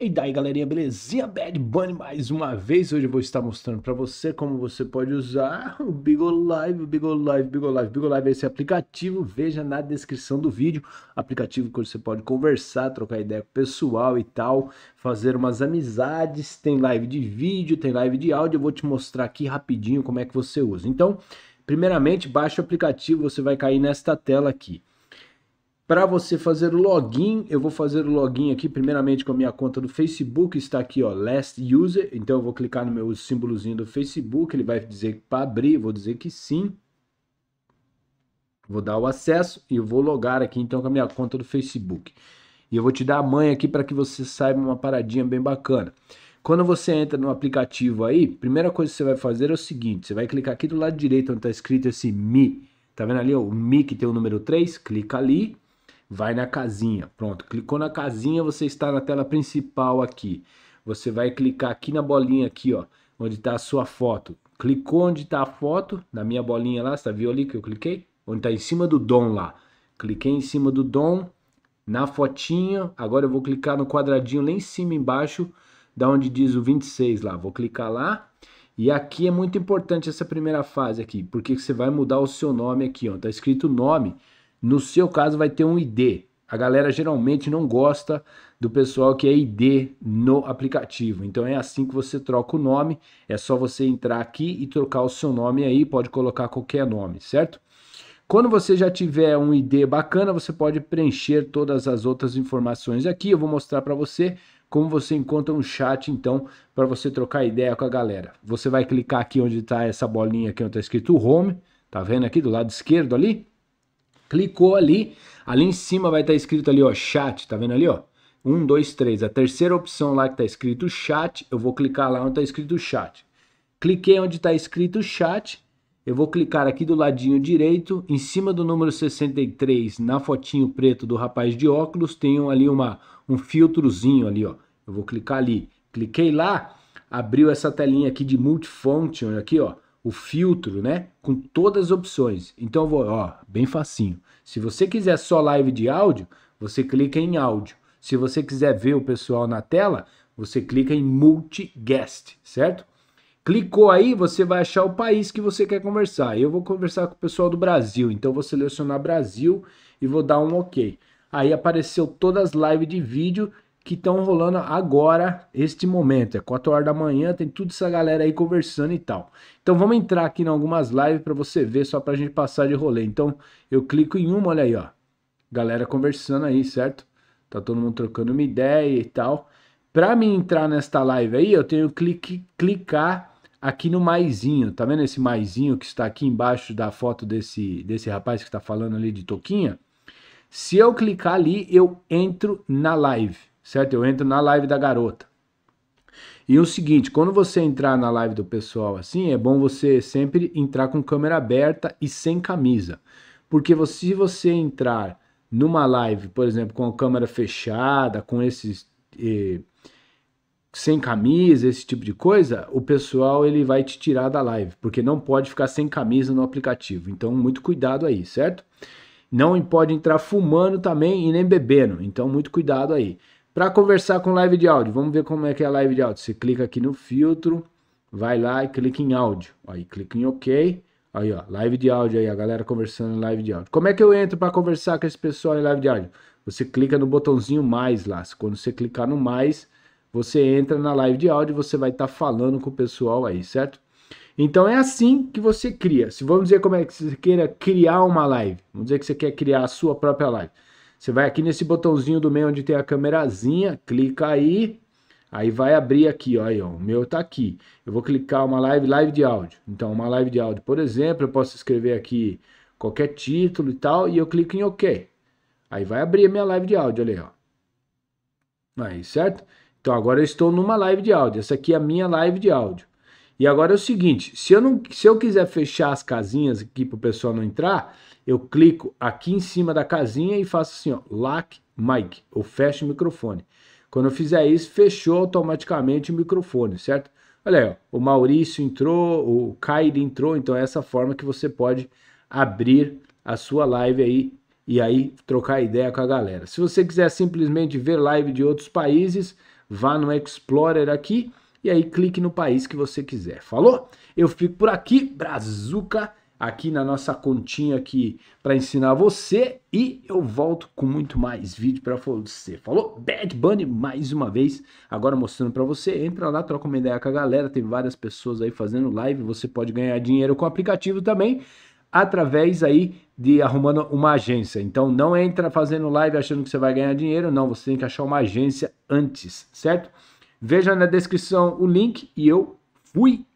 E daí galerinha, belezinha? Bad Bunny mais uma vez. Hoje eu vou estar mostrando para você como você pode usar o Bigolive, Bigolive, Bigolive, Bigolive. Esse aplicativo, veja na descrição do vídeo. Aplicativo que você pode conversar, trocar ideia com o pessoal e tal. Fazer umas amizades, tem live de vídeo, tem live de áudio. Eu vou te mostrar aqui rapidinho como é que você usa. Então, primeiramente, baixa o aplicativo, você vai cair nesta tela aqui. Para você fazer o login, eu vou fazer o login aqui primeiramente com a minha conta do Facebook, está aqui ó, last user, então eu vou clicar no meu símbolozinho do Facebook, ele vai dizer para abrir, vou dizer que sim. Vou dar o acesso e eu vou logar aqui então com a minha conta do Facebook. E eu vou te dar a mãe aqui para que você saiba uma paradinha bem bacana. Quando você entra no aplicativo aí, primeira coisa que você vai fazer é o seguinte, você vai clicar aqui do lado direito onde está escrito esse Mi, tá vendo ali ó, o Mi que tem o número 3, clica ali vai na casinha. Pronto, clicou na casinha, você está na tela principal aqui. Você vai clicar aqui na bolinha aqui, ó, onde está a sua foto. Clicou onde está a foto, na minha bolinha lá, você tá, viu ali que eu cliquei? Onde está em cima do dom lá. Cliquei em cima do dom, na fotinha. Agora eu vou clicar no quadradinho lá em cima embaixo, da onde diz o 26 lá. Vou clicar lá. E aqui é muito importante essa primeira fase aqui, porque você vai mudar o seu nome aqui, ó. Tá escrito nome. No seu caso, vai ter um ID. A galera geralmente não gosta do pessoal que é ID no aplicativo. Então é assim que você troca o nome. É só você entrar aqui e trocar o seu nome aí. Pode colocar qualquer nome, certo? Quando você já tiver um ID bacana, você pode preencher todas as outras informações aqui. Eu vou mostrar para você como você encontra um chat, então, para você trocar ideia com a galera. Você vai clicar aqui onde está essa bolinha aqui, onde está escrito Home. Tá vendo aqui do lado esquerdo ali? Clicou ali, ali em cima vai estar tá escrito ali, ó, chat, tá vendo ali, ó? 1, 2, 3, a terceira opção lá que está escrito chat, eu vou clicar lá onde está escrito chat. Cliquei onde está escrito chat, eu vou clicar aqui do ladinho direito, em cima do número 63, na fotinho preto do rapaz de óculos, tem ali uma, um filtrozinho ali, ó. Eu vou clicar ali. Cliquei lá, abriu essa telinha aqui de multifunction aqui, ó o filtro, né? Com todas as opções. Então eu vou, ó, bem facinho. Se você quiser só live de áudio, você clica em áudio. Se você quiser ver o pessoal na tela, você clica em multi-guest, certo? Clicou aí, você vai achar o país que você quer conversar. Eu vou conversar com o pessoal do Brasil, então vou selecionar Brasil e vou dar um OK. Aí apareceu todas as lives de vídeo que estão rolando agora, este momento. É 4 horas da manhã, tem tudo essa galera aí conversando e tal. Então vamos entrar aqui em algumas lives para você ver, só para a gente passar de rolê. Então eu clico em uma, olha aí, ó. Galera conversando aí, certo? Tá todo mundo trocando uma ideia e tal. Para mim entrar nesta live aí, eu tenho que clicar aqui no maisinho, tá vendo esse maisinho que está aqui embaixo da foto desse, desse rapaz que está falando ali de toquinha? Se eu clicar ali, eu entro na live certo? Eu entro na live da garota. E o seguinte, quando você entrar na live do pessoal assim, é bom você sempre entrar com câmera aberta e sem camisa. Porque você, se você entrar numa live, por exemplo, com a câmera fechada, com esses eh, sem camisa, esse tipo de coisa, o pessoal ele vai te tirar da live, porque não pode ficar sem camisa no aplicativo. Então, muito cuidado aí, certo? Não pode entrar fumando também e nem bebendo. Então, muito cuidado aí. Para conversar com live de áudio, vamos ver como é que é a live de áudio. Você clica aqui no filtro, vai lá e clica em áudio. Aí clica em OK. Aí, ó, live de áudio aí, a galera conversando em live de áudio. Como é que eu entro para conversar com esse pessoal em live de áudio? Você clica no botãozinho mais lá. Quando você clicar no mais, você entra na live de áudio, e você vai estar tá falando com o pessoal aí, certo? Então é assim que você cria. Se vamos dizer como é que você queira criar uma live, vamos dizer que você quer criar a sua própria live. Você vai aqui nesse botãozinho do meio onde tem a câmerazinha, clica aí, aí vai abrir aqui, ó, aí, ó, o meu tá aqui. Eu vou clicar uma live, live de áudio. Então, uma live de áudio, por exemplo, eu posso escrever aqui qualquer título e tal, e eu clico em OK. Aí vai abrir a minha live de áudio, olha aí, ó. Aí, certo? Então, agora eu estou numa live de áudio. Essa aqui é a minha live de áudio. E agora é o seguinte, se eu, não, se eu quiser fechar as casinhas aqui para o pessoal não entrar, eu clico aqui em cima da casinha e faço assim, ó, lock mic, ou fecha o microfone. Quando eu fizer isso, fechou automaticamente o microfone, certo? Olha aí, ó, o Maurício entrou, o Kai entrou, então é essa forma que você pode abrir a sua live aí e aí trocar ideia com a galera. Se você quiser simplesmente ver live de outros países, vá no Explorer aqui, e aí clique no país que você quiser. Falou? Eu fico por aqui, Brazuca, aqui na nossa continha aqui para ensinar você e eu volto com muito mais vídeo para você. Falou? Bad Bunny mais uma vez, agora mostrando para você, entra lá, troca uma ideia com a galera, tem várias pessoas aí fazendo live, você pode ganhar dinheiro com o aplicativo também através aí de arrumando uma agência. Então não entra fazendo live achando que você vai ganhar dinheiro, não, você tem que achar uma agência antes, certo? Veja na descrição o link e eu fui!